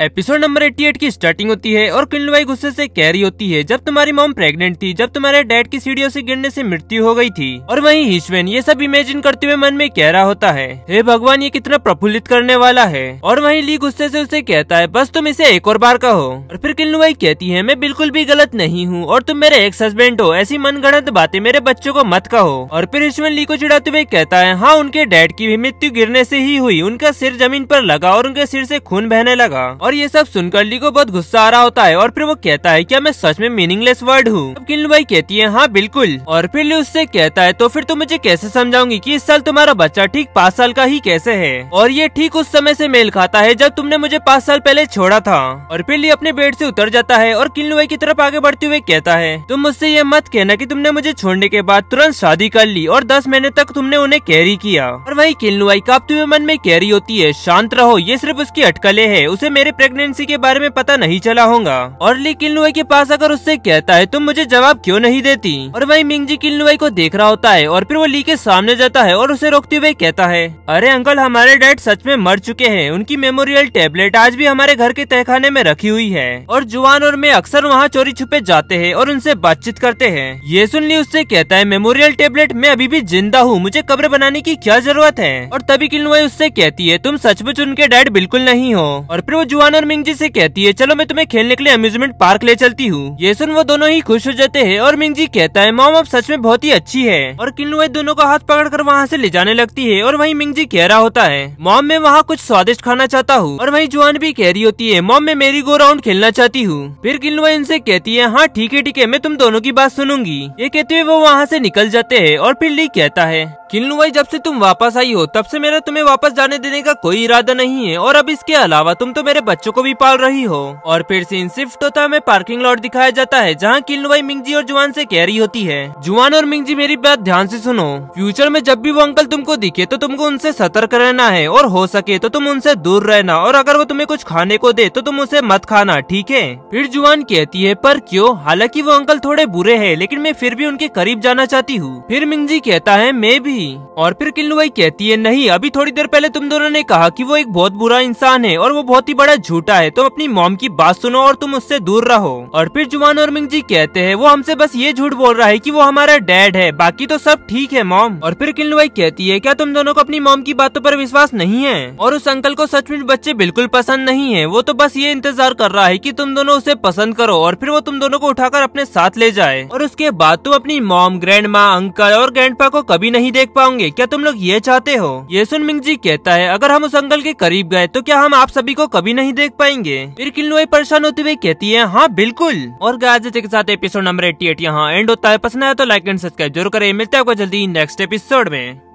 episode number 88 की starting होती है और किन्नवाई गुस्से से कह रही होती है जब तुम्हारी मॉम प्रेग्नेंट थी जब तुम्हारे डैड की सीढ़ियों से गिरने से मृत्यु हो गई थी और वहीं हिशवेन ये सब इमेजिन करते हुए मन में कह रहा होता है हे भगवान ये कितना प्रफुल्लित करने वाला है और वहीं ली गुस्से से उसे कहता है बस तुम इसे एक और बार कहो और फिर किन्नवाई कहती है मैं बिल्कुल भी गलत नहीं हूँ और तुम मेरे एक्स हस्बैंड हो ऐसी मनगढ़ंत बातें मेरे बच्चों को मत कहो और फिर हिशवेन ली को चिड़ाते हुए कहता है हाँ उनके डैड की भी मृत्यु गिरने से ही हुई उनका सिर जमीन पर लगा और उनके सिर से खून बहने लगा और ये सब सुनकर ली को बहुत गुस्सा आ रहा होता है और फिर वो कहता है क्या मैं सच में मीनिंगलेस वर्ड हूँ अब किन्नू भाई कहती है हाँ बिल्कुल और फिर ली उससे कहता है तो फिर तुम मुझे कैसे समझाऊंगी की इस साल तुम्हारा बच्चा ठीक पाँच साल का ही कैसे है और ये ठीक उस समय ऐसी मेल खाता है जब तुमने मुझे पाँच साल पहले छोड़ा था और फिर ली अपने बेड ऐसी उतर जाता है और किन्नू भाई की तरफ आगे बढ़ते हुए कहता है तुम मुझसे ये मत कहना की तुमने मुझे छोड़ने के बाद तुरंत शादी कर ली और दस महीने तक तुमने उन्हें कैरी किया और वही किन्नू भाई का मन में कैरी होती है शांत रहो ये सिर्फ उसकी अटकले है उसे मेरे मेरे प्रेगनेंसी के बारे में पता नहीं चला होगा और ली किलुआई के पास अगर उससे कहता है तुम मुझे जवाब क्यों नहीं देती और वही मिंगजी किलुआई को देख रहा होता है और फिर वो ली के सामने जाता है और उसे रोकते हुए कहता है अरे अंकल हमारे डैड सच में मर चुके हैं उनकी मेमोरियल टेबलेट आज भी हमारे घर के तहखाने में रखी हुई है और जुआन और मैं अक्सर वहाँ चोरी छुपे जाते हैं और उनसे बातचीत करते हैं ये सुन ली उससे कहता है मेमोरियल टेबलेट मैं अभी भी जिंदा हूँ मुझे कब्र बनाने की क्या जरूरत है और तभी किलुआई उससे कहती है तुम सचमुच उनके डैड बिल्कुल नहीं हो और फिर वो जुआन और मिंगजी से कहती है चलो मैं तुम्हें खेलने के लिए अम्यूजमेंट पार्क ले चलती हूँ ये सुन वो दोनों ही खुश हो जाते हैं और मिंगजी कहता है मोम अब सच में बहुत ही अच्छी है और किन्नुए दोनों का हाथ पकड़ कर वहाँ ऐसी ले जाने लगती है और वही मिंगजी कह रहा होता है मोम मैं वहाँ कुछ स्वादिष्ट खाना चाहता हूँ और वही जुआन भी कह रही होती है मोम मैं मेरी गो राउंड खेलना चाहती हूँ फिर किन्नुए इनसे कहती है हाँ ठीक है ठीक है मैं तुम दोनों की बात सुनूंगी ये कहते हुए वो वहाँ ऐसी निकल जाते हैं और फिर ली कहता है किन्नू भाई जब से तुम वापस आई हो तब से मेरा तुम्हें वापस जाने देने का कोई इरादा नहीं है और अब इसके अलावा तुम तो मेरे बच्चों को भी पाल रही हो और फिर सीन शिफ्ट होता हमें पार्किंग लॉट दिखाया जाता है जहाँ किन्नू भाई मिंगजी और जुआन से कह रही होती है जुआन और मिंगजी मेरी बात ध्यान से सुनो फ्यूचर में जब भी वो अंकल तुमको दिखे तो तुमको उनसे सतर्क रहना है और हो सके तो तुम उनसे दूर रहना और अगर वो तुम्हें कुछ खाने को दे तो तुम उसे मत खाना ठीक है फिर जुआन कहती है पर क्यों हालांकि वो अंकल थोड़े बुरे है लेकिन मैं फिर भी उनके करीब जाना चाहती हूँ फिर मिंगजी कहता है मैं भी थी और फिर किन्नुबाई कहती है नहीं अभी थोड़ी देर पहले तुम दोनों ने कहा कि वो एक बहुत बुरा इंसान है और वो बहुत ही बड़ा झूठा है तुम अपनी मॉम की बात सुनो और तुम उससे दूर रहो और फिर जुआन और मिंग जी कहते हैं वो हमसे बस ये झूठ बोल रहा है की वो हमारा डैड है बाकी तो सब ठीक है मॉम और फिर किन्नुबाई कहती है क्या तुम दोनों को अपनी मॉम की बातों पर विश्वास नहीं है और उस अंकल को सचमुच बच्चे बिल्कुल पसंद नहीं है वो तो बस ये इंतजार कर रहा है की तुम दोनों उसे पसंद करो और फिर वो तुम दोनों को उठाकर अपने साथ ले जाए और उसके बाद तुम अपनी मॉम ग्रैंड अंकल और ग्रैंड को कभी नहीं देख देख पाओगे क्या तुम लोग ये चाहते हो ये सुन मिंग जी कहता है अगर हम उस अंकल के करीब गए तो क्या हम आप सभी को कभी नहीं देख पाएंगे फिर किलनुए परेशान होते हुए कहती है हाँ बिल्कुल और गाजी के साथ एपिसोड नंबर एट्टी एट यहाँ एंड होता है पसंद आया तो लाइक एंड सब्सक्राइब जरूर करें मिलता है आपको जल्दी नेक्स्ट एपिसोड में